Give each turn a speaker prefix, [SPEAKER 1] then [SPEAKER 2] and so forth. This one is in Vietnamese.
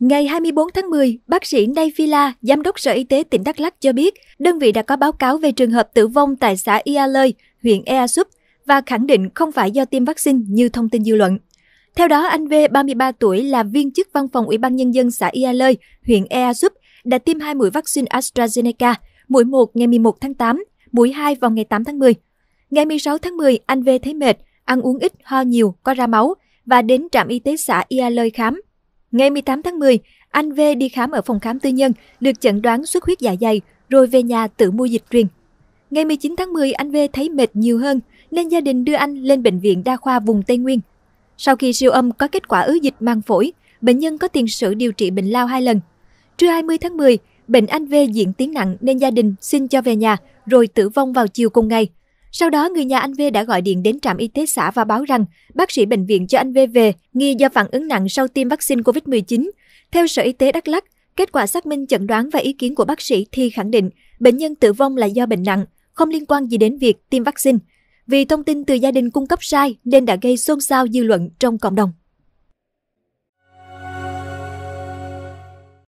[SPEAKER 1] Ngày 24 tháng 10, bác sĩ Nay Villa, giám đốc Sở Y tế tỉnh Đắk Lắk cho biết, đơn vị đã có báo cáo về trường hợp tử vong tại xã Ia Lơi, huyện Ea Súp và khẳng định không phải do tiêm vaccine như thông tin dư luận. Theo đó, anh V, 33 tuổi, là viên chức văn phòng Ủy ban Nhân dân xã Ia Lơi, huyện Ea Súp, đã tiêm hai mũi vaccine AstraZeneca, mũi 1 ngày 11 tháng 8, mũi 2 vào ngày 8 tháng 10. Ngày 16 tháng 10, anh V thấy mệt, ăn uống ít, ho nhiều, có ra máu và đến trạm y tế xã Ia Lơi khám. Ngày 18 tháng 10, anh V đi khám ở phòng khám tư nhân, được chẩn đoán xuất huyết dạ dày, rồi về nhà tự mua dịch truyền. Ngày 19 tháng 10, anh V thấy mệt nhiều hơn, nên gia đình đưa anh lên bệnh viện đa khoa vùng Tây Nguyên. Sau khi siêu âm có kết quả ứ dịch mang phổi, bệnh nhân có tiền sử điều trị bệnh lao hai lần. Trưa 20 tháng 10, bệnh anh V diễn tiến nặng nên gia đình xin cho về nhà, rồi tử vong vào chiều cùng ngày. Sau đó, người nhà anh V đã gọi điện đến trạm y tế xã và báo rằng bác sĩ bệnh viện cho anh V về, nghi do phản ứng nặng sau tiêm vaccine COVID-19. Theo Sở Y tế Đắk Lắc, kết quả xác minh chẩn đoán và ý kiến của bác sĩ thì khẳng định bệnh nhân tử vong là do bệnh nặng, không liên quan gì đến việc tiêm vaccine. Vì thông tin từ gia đình cung cấp sai nên đã gây xôn xao dư luận trong cộng đồng.